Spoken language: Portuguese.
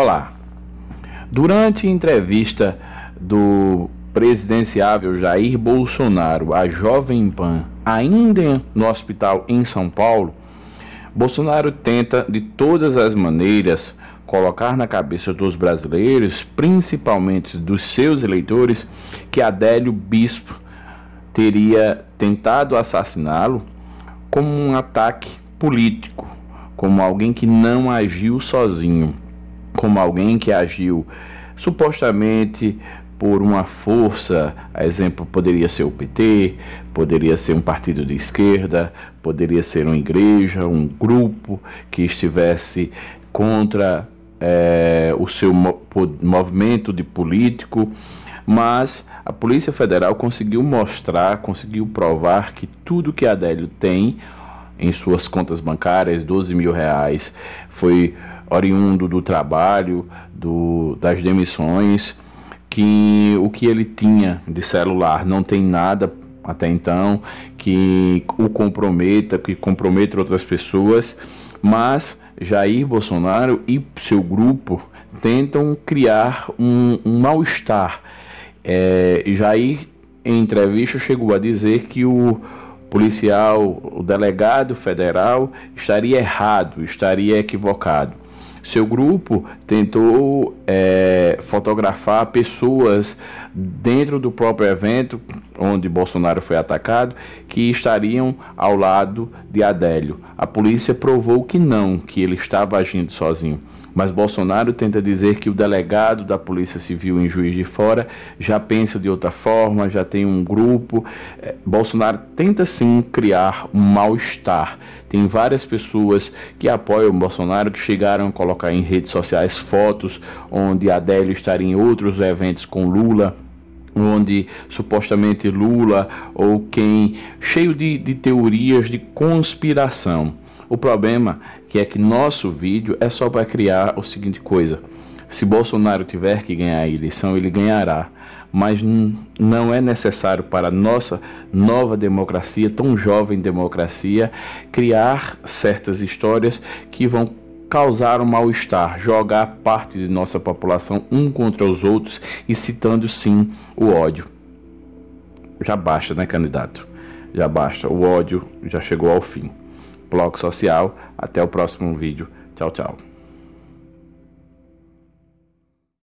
Olá. Durante entrevista do presidenciável Jair Bolsonaro à Jovem Pan, ainda no hospital em São Paulo, Bolsonaro tenta de todas as maneiras colocar na cabeça dos brasileiros, principalmente dos seus eleitores, que Adélio Bispo teria tentado assassiná-lo como um ataque político, como alguém que não agiu sozinho como alguém que agiu supostamente por uma força, a exemplo, poderia ser o PT, poderia ser um partido de esquerda, poderia ser uma igreja, um grupo que estivesse contra é, o seu movimento de político, mas a Polícia Federal conseguiu mostrar, conseguiu provar que tudo que Adélio tem em suas contas bancárias, 12 mil reais. Foi oriundo do trabalho, do, das demissões, que o que ele tinha de celular não tem nada até então que o comprometa, que comprometa outras pessoas, mas Jair Bolsonaro e seu grupo tentam criar um, um mal-estar. É, Jair, em entrevista, chegou a dizer que o policial, o delegado federal estaria errado, estaria equivocado. Seu grupo tentou é, fotografar pessoas dentro do próprio evento onde Bolsonaro foi atacado que estariam ao lado de Adélio. A polícia provou que não, que ele estava agindo sozinho. Mas Bolsonaro tenta dizer que o delegado da Polícia Civil em Juiz de Fora já pensa de outra forma, já tem um grupo. É, Bolsonaro tenta sim criar um mal-estar. Tem várias pessoas que apoiam o Bolsonaro que chegaram a colocar em redes sociais fotos onde Adélio estaria em outros eventos com Lula onde supostamente Lula ou quem cheio de, de teorias de conspiração. O problema que é que nosso vídeo é só para criar o seguinte coisa. Se Bolsonaro tiver que ganhar a eleição, ele ganhará, mas não é necessário para nossa nova democracia, tão jovem democracia, criar certas histórias que vão causar um mal-estar, jogar parte de nossa população um contra os outros, incitando sim o ódio. Já basta, né, candidato? Já basta. O ódio já chegou ao fim. Bloco Social. Até o próximo vídeo. Tchau, tchau.